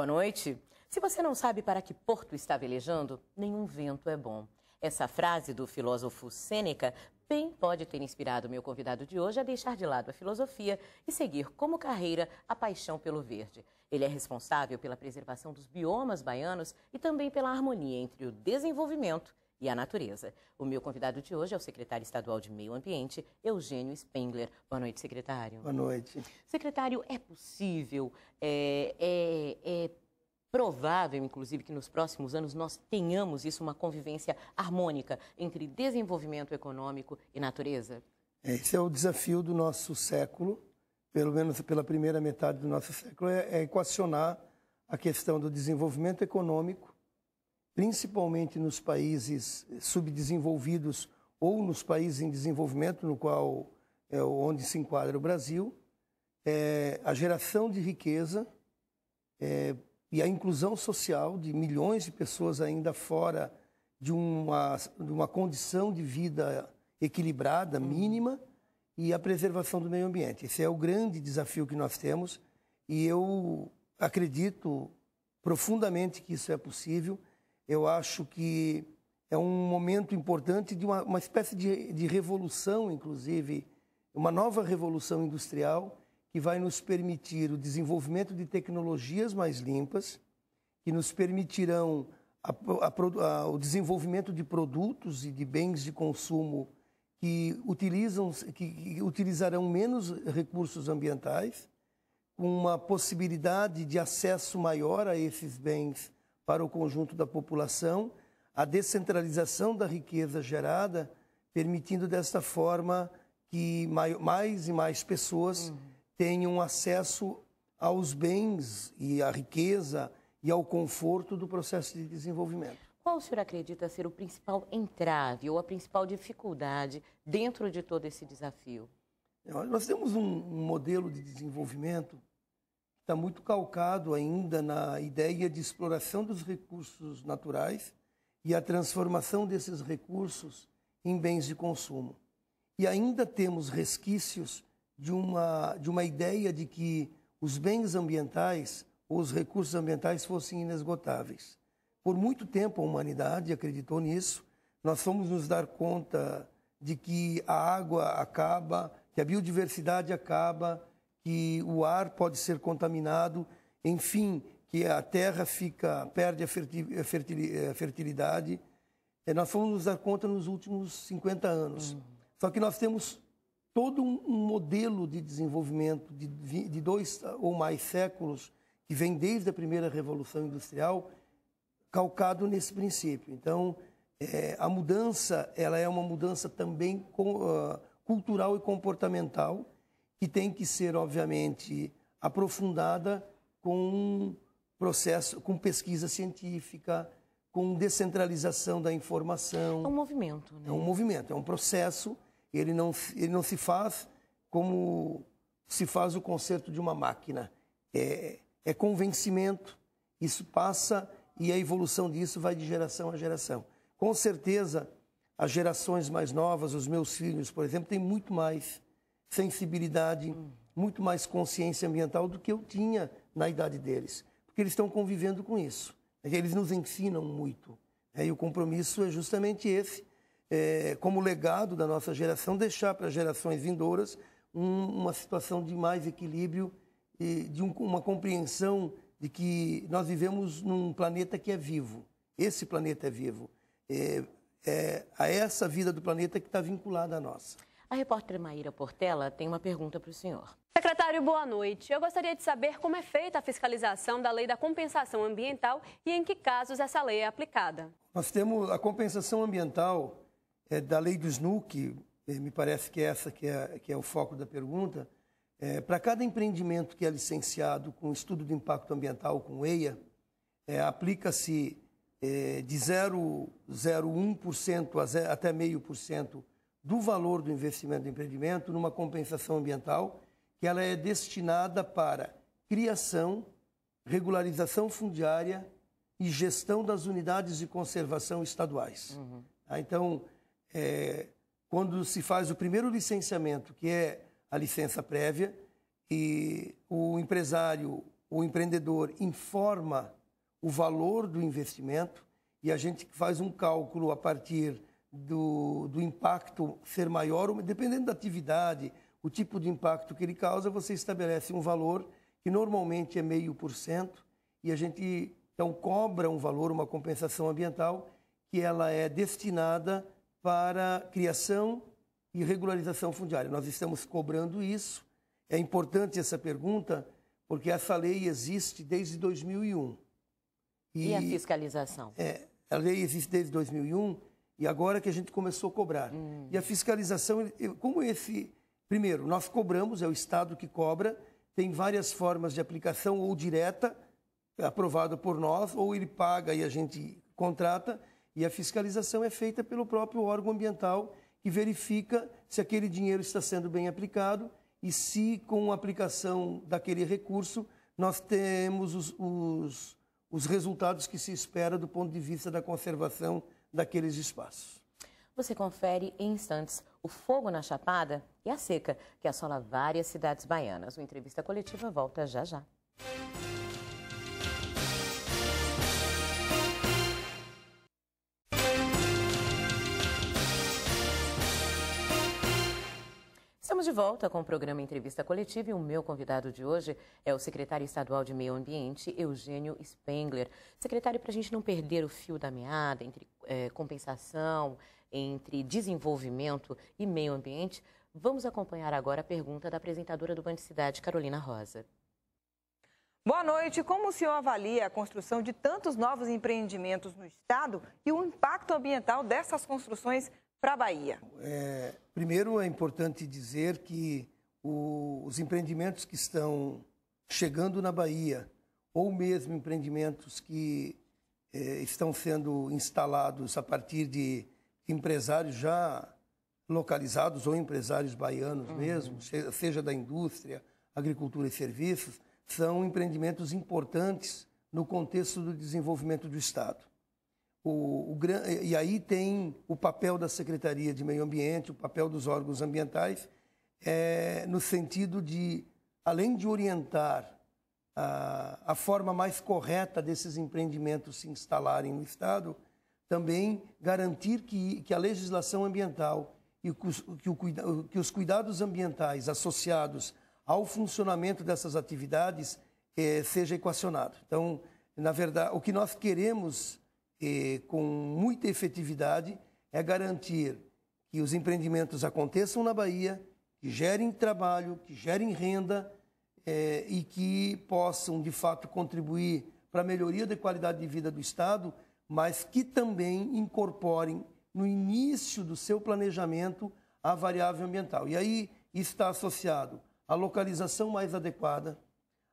Boa noite. Se você não sabe para que porto está velejando, nenhum vento é bom. Essa frase do filósofo Sêneca bem pode ter inspirado meu convidado de hoje a deixar de lado a filosofia e seguir como carreira a paixão pelo verde. Ele é responsável pela preservação dos biomas baianos e também pela harmonia entre o desenvolvimento e a natureza. O meu convidado de hoje é o secretário estadual de Meio Ambiente, Eugênio Spengler. Boa noite, secretário. Boa noite. Secretário, é possível, é, é, é provável, inclusive, que nos próximos anos nós tenhamos isso, uma convivência harmônica entre desenvolvimento econômico e natureza? Esse é o desafio do nosso século, pelo menos pela primeira metade do nosso século, é, é equacionar a questão do desenvolvimento econômico principalmente nos países subdesenvolvidos ou nos países em desenvolvimento, no qual é onde se enquadra o Brasil, é, a geração de riqueza é, e a inclusão social de milhões de pessoas ainda fora de uma, de uma condição de vida equilibrada, uhum. mínima, e a preservação do meio ambiente. Esse é o grande desafio que nós temos e eu acredito profundamente que isso é possível eu acho que é um momento importante de uma, uma espécie de, de revolução, inclusive, uma nova revolução industrial que vai nos permitir o desenvolvimento de tecnologias mais limpas, que nos permitirão a, a, a, o desenvolvimento de produtos e de bens de consumo que, utilizam, que, que utilizarão menos recursos ambientais, com uma possibilidade de acesso maior a esses bens para o conjunto da população, a descentralização da riqueza gerada, permitindo desta forma que mais e mais pessoas uhum. tenham acesso aos bens e à riqueza e ao conforto do processo de desenvolvimento. Qual o senhor acredita ser o principal entrave ou a principal dificuldade dentro de todo esse desafio? Nós temos um, um modelo de desenvolvimento está muito calcado ainda na ideia de exploração dos recursos naturais e a transformação desses recursos em bens de consumo. E ainda temos resquícios de uma, de uma ideia de que os bens ambientais ou os recursos ambientais fossem inesgotáveis. Por muito tempo a humanidade acreditou nisso. Nós fomos nos dar conta de que a água acaba, que a biodiversidade acaba, que o ar pode ser contaminado, enfim, que a terra fica perde a fertilidade. É, nós fomos nos dar conta nos últimos 50 anos. Uhum. Só que nós temos todo um modelo de desenvolvimento de, de dois ou mais séculos que vem desde a primeira revolução industrial calcado nesse princípio. Então, é, a mudança ela é uma mudança também com, uh, cultural e comportamental que tem que ser, obviamente, aprofundada com processo, com pesquisa científica, com descentralização da informação. É um movimento, né? É um movimento, é um processo. Ele não, ele não se faz como se faz o conserto de uma máquina. É, é convencimento, isso passa e a evolução disso vai de geração a geração. Com certeza, as gerações mais novas, os meus filhos, por exemplo, têm muito mais sensibilidade, hum. muito mais consciência ambiental do que eu tinha na idade deles, porque eles estão convivendo com isso. É, eles nos ensinam muito. É, e o compromisso é justamente esse, é, como legado da nossa geração, deixar para gerações vindouras um, uma situação de mais equilíbrio e de um, uma compreensão de que nós vivemos num planeta que é vivo. Esse planeta é vivo. É, é a essa vida do planeta que está vinculada à nossa. A repórter Maíra Portela tem uma pergunta para o senhor. Secretário, boa noite. Eu gostaria de saber como é feita a fiscalização da lei da compensação ambiental e em que casos essa lei é aplicada. Nós temos a compensação ambiental é, da lei do SNUC, é, me parece que é essa que é, que é o foco da pergunta. É, para cada empreendimento que é licenciado com estudo de impacto ambiental, com EIA, é, aplica-se é, de 0,01% até 0,5% do valor do investimento do empreendimento numa compensação ambiental que ela é destinada para criação, regularização fundiária e gestão das unidades de conservação estaduais. Uhum. Tá? então, é, quando se faz o primeiro licenciamento, que é a licença prévia, e o empresário, o empreendedor informa o valor do investimento e a gente faz um cálculo a partir do, do impacto ser maior, dependendo da atividade, o tipo de impacto que ele causa, você estabelece um valor que normalmente é meio por cento e a gente então cobra um valor, uma compensação ambiental que ela é destinada para criação e regularização fundiária. Nós estamos cobrando isso. É importante essa pergunta porque essa lei existe desde 2001. E, e a fiscalização? É, a lei existe desde 2001 e agora que a gente começou a cobrar. Hum. E a fiscalização, como esse. Primeiro, nós cobramos, é o Estado que cobra, tem várias formas de aplicação, ou direta, aprovada por nós, ou ele paga e a gente contrata, e a fiscalização é feita pelo próprio órgão ambiental, que verifica se aquele dinheiro está sendo bem aplicado e se, com a aplicação daquele recurso, nós temos os, os, os resultados que se espera do ponto de vista da conservação daqueles espaços. Você confere em instantes o fogo na Chapada e a seca que assola várias cidades baianas. O entrevista coletiva volta já já. Estamos de volta com o programa Entrevista Coletiva e o meu convidado de hoje é o secretário estadual de Meio Ambiente, Eugênio Spengler. Secretário, para a gente não perder o fio da meada entre é, compensação, entre desenvolvimento e meio ambiente, vamos acompanhar agora a pergunta da apresentadora do Bande Cidade, Carolina Rosa. Boa noite. Como o senhor avalia a construção de tantos novos empreendimentos no Estado e o impacto ambiental dessas construções para a Bahia? É, primeiro, é importante dizer que o, os empreendimentos que estão chegando na Bahia, ou mesmo empreendimentos que é, estão sendo instalados a partir de empresários já localizados ou empresários baianos uhum. mesmo, seja da indústria, agricultura e serviços, são empreendimentos importantes no contexto do desenvolvimento do Estado. O, o, e aí tem o papel da Secretaria de Meio Ambiente, o papel dos órgãos ambientais, é, no sentido de, além de orientar a, a forma mais correta desses empreendimentos se instalarem no Estado, também garantir que, que a legislação ambiental e que os, que, o, que os cuidados ambientais associados ao funcionamento dessas atividades eh, seja equacionado. Então, na verdade, o que nós queremos eh, com muita efetividade é garantir que os empreendimentos aconteçam na Bahia, que gerem trabalho, que gerem renda eh, e que possam, de fato, contribuir para a melhoria da qualidade de vida do Estado, mas que também incorporem no início do seu planejamento a variável ambiental. E aí está associado à localização mais adequada,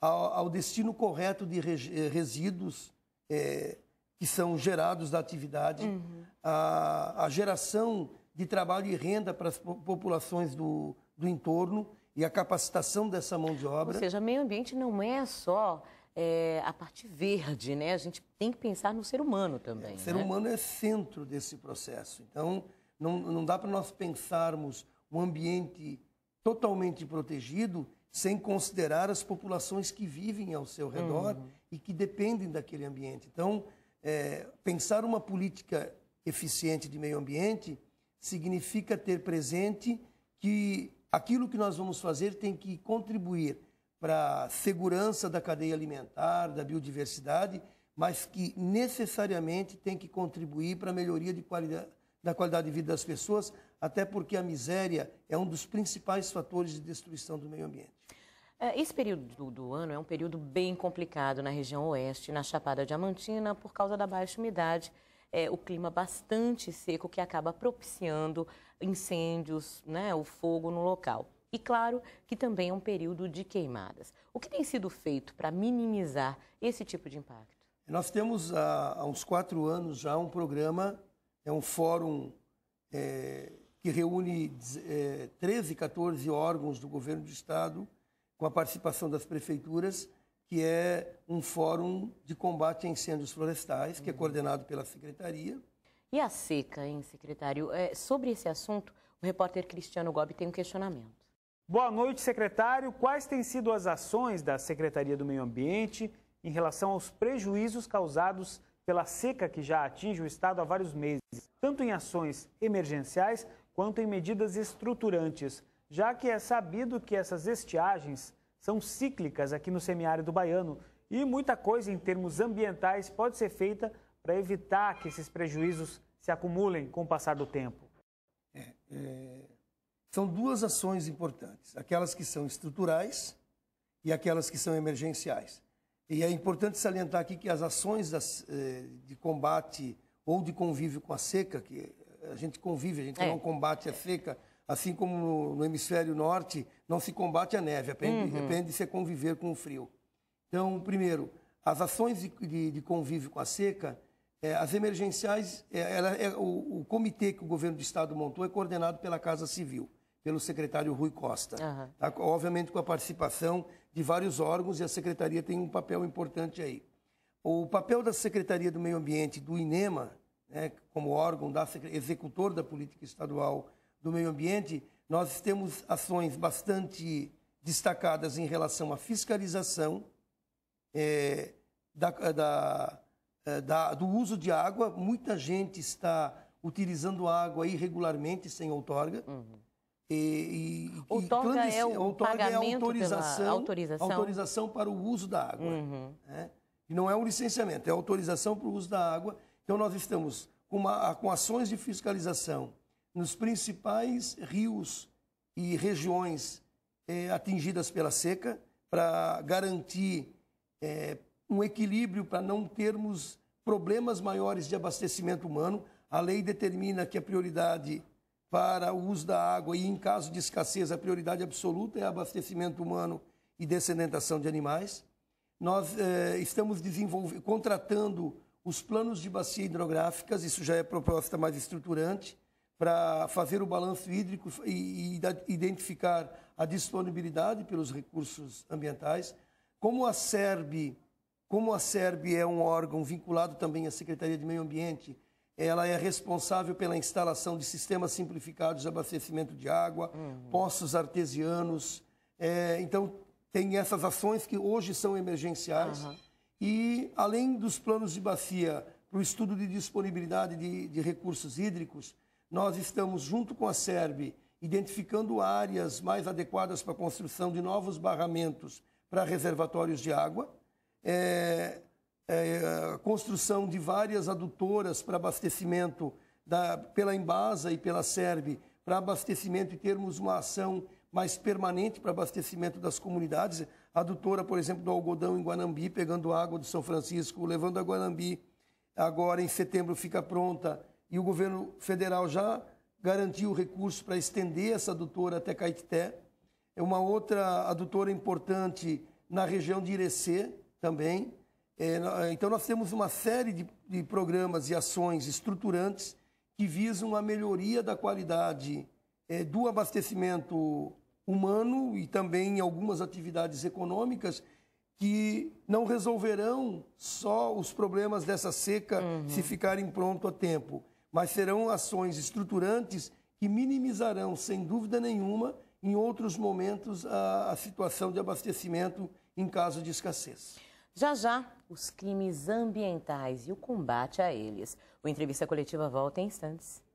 ao, ao destino correto de eh, resíduos, eh, que são gerados da atividade, uhum. a, a, geração de trabalho e renda para as populações do, do entorno e a capacitação dessa mão de obra. Ou seja, meio ambiente não é só é, a parte verde, né? A gente tem que pensar no ser humano também. É, o ser né? humano é centro desse processo. Então, não, não dá para nós pensarmos um ambiente totalmente protegido sem considerar as populações que vivem ao seu redor uhum. e que dependem daquele ambiente. Então, é, pensar uma política eficiente de meio ambiente significa ter presente que aquilo que nós vamos fazer tem que contribuir para a segurança da cadeia alimentar, da biodiversidade, mas que necessariamente tem que contribuir para a melhoria qualidade, da qualidade de vida das pessoas, até porque a miséria é um dos principais fatores de destruição do meio ambiente. É, esse período do, do ano é um período bem complicado na região oeste, na Chapada Diamantina, por causa da baixa umidade, é, o clima bastante seco que acaba propiciando incêndios, né, o fogo no local. E claro que também é um período de queimadas. O que tem sido feito para minimizar esse tipo de impacto? Nós temos há, há uns quatro anos já um programa, é um fórum é, que reúne é, 13, 14 órgãos do governo do estado com a participação das prefeituras, que é um fórum de combate a incêndios florestais, que é uhum. coordenado pela Secretaria. E a seca, hein, secretário? É, sobre esse assunto, o repórter Cristiano Gobi tem um questionamento. Boa noite, secretário. Quais têm sido as ações da Secretaria do Meio Ambiente em relação aos prejuízos causados pela seca que já atinge o estado há vários meses, tanto em ações emergenciais quanto em medidas estruturantes? já que é sabido que essas estiagens são cíclicas aqui no semiárido baiano e muita coisa em termos ambientais pode ser feita para evitar que esses prejuízos se acumulem com o passar do tempo. É, é, são duas ações importantes: aquelas que são estruturais e aquelas que são emergenciais. E é importante salientar aqui que as ações das, eh, de combate ou de convívio com a seca, que a gente convive, a gente é. não combate a seca, assim como no, no hemisfério norte, não se combate a neve, depende, uhum. se uhum. conviver com o frio. Então, primeiro, as ações de, de, de convívio com a seca, é, as emergenciais, é, ela, é, o, o, comitê que o governo do estado montou é coordenado pela Casa Civil, pelo secretário Rui Costa. Uhum. Tá? Obviamente com a participação de vários órgãos e a secretaria tem um papel importante aí. O papel da Secretaria do Meio Ambiente do INEMA, né, como órgão da, executor da política estadual do meio ambiente, nós temos ações bastante destacadas em relação à fiscalização é, da, da, é, da, do uso de água. Muita gente está utilizando água irregularmente, sem outorga. Uhum. E, e, outorga é o é autorização, autorização. autorização para o uso da água. Uhum. Né? E não é um licenciamento, é autorização para o uso da água. Então, nós estamos com, uma, com ações de fiscalização nos principais rios e regiões é, atingidas pela seca, para garantir é, um equilíbrio, para não termos problemas maiores de abastecimento humano. A lei determina que a prioridade para o uso da água e, em caso de escassez, a prioridade absoluta é abastecimento humano e descendentação de animais. Nós eh, estamos contratando os planos de bacia hidrográficas, isso já é proposta mais estruturante, para fazer o balanço hídrico e, e identificar a disponibilidade pelos recursos ambientais. Como a SERB, como a SERB é um órgão vinculado também à Secretaria de Meio Ambiente, ela é responsável pela instalação de sistemas simplificados de abastecimento de água, uhum. poços artesianos. É, então, tem essas ações que hoje são emergenciais. Uhum. E, além dos planos de bacia para o estudo de disponibilidade de, de recursos hídricos, nós estamos, junto com a SERB, identificando áreas mais adequadas para a construção de novos barramentos para reservatórios de água, é, é, construção de várias adutoras para abastecimento da, pela Embasa e pela SERB, para abastecimento e termos uma ação mais permanente para abastecimento das comunidades. A adutora, por exemplo, do algodão em Guanambi, pegando água do São Francisco, levando a Guanambi. Agora, em setembro, fica pronta e o governo federal já garantiu recursos para estender essa adutora até Caetité. É uma outra adutora importante na região de Irecê também. É, é, então, nós temos uma série de, de programas e ações estruturantes que visam a melhoria da qualidade é, do abastecimento humano e também em algumas atividades econômicas que não resolverão só os problemas dessa seca uhum. se ficarem pronto a tempo mas serão ações estruturantes que minimizarão, sem dúvida nenhuma, em outros momentos, a, a situação de abastecimento em caso de escassez. Já já, os crimes ambientais e o combate a eles. O entrevista coletiva volta em instantes.